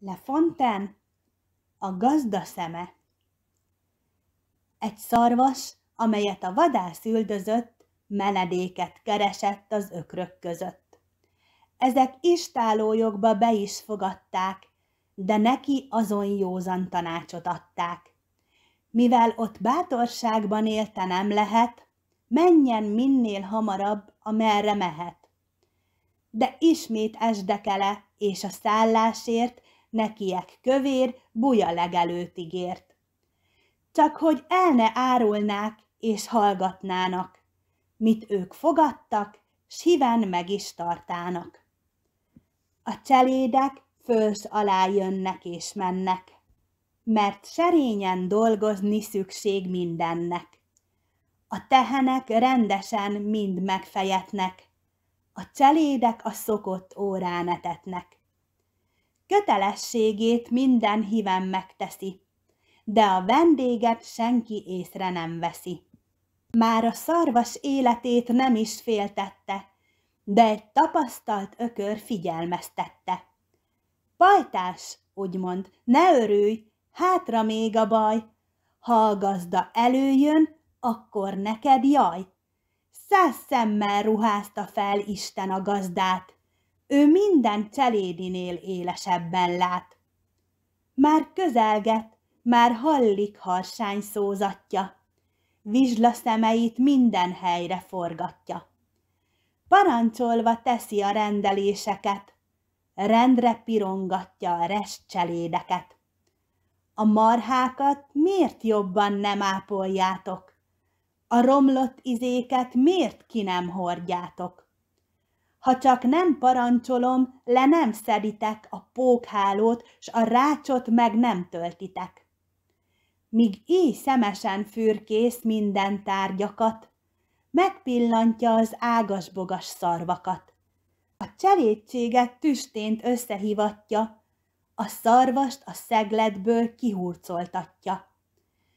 Le Fontaine, a gazda szeme. Egy szarvas, amelyet a vadász üldözött, menedéket keresett az ökrök között. Ezek istálójogba be is fogadták, de neki azon józan tanácsot adták. Mivel ott bátorságban élte nem lehet, menjen minél hamarabb, amerre mehet. De ismét esdekele és a szállásért nekiek kövér, buja legelőt ígért. Csak hogy el ne árulnák és hallgatnának, mit ők fogadtak, s híven meg is tartának. A cselédek fős alá jönnek és mennek, mert serényen dolgozni szükség mindennek. A tehenek rendesen mind megfejetnek, a cselédek a szokott órán etetnek kötelességét minden híven megteszi, de a vendéget senki észre nem veszi. Már a szarvas életét nem is féltette, de egy tapasztalt ökör figyelmeztette. Pajtás, úgymond, ne örülj, hátra még a baj, ha a gazda előjön, akkor neked jaj. Száz szemmel ruházta fel Isten a gazdát, ő minden cselédinél élesebben lát. Már közelget, már hallik harsány szózatja. Vizsla szemeit minden helyre forgatja. Parancsolva teszi a rendeléseket, rendre pirongatja a rest cselédeket. A marhákat miért jobban nem ápoljátok? A romlott izéket miért ki nem hordjátok? Ha csak nem parancsolom, le nem szeditek a pókhálót, s a rácsot meg nem töltitek. Míg így szemesen fürkész minden tárgyakat, megpillantja az ágasbogas szarvakat. A cselédséget tüstént összehivatja, a szarvast a szegletből kihurcoltatja.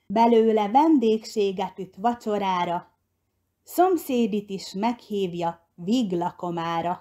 Belőle vendégséget üt vacsorára, szomszédit is meghívja, Viglakomára.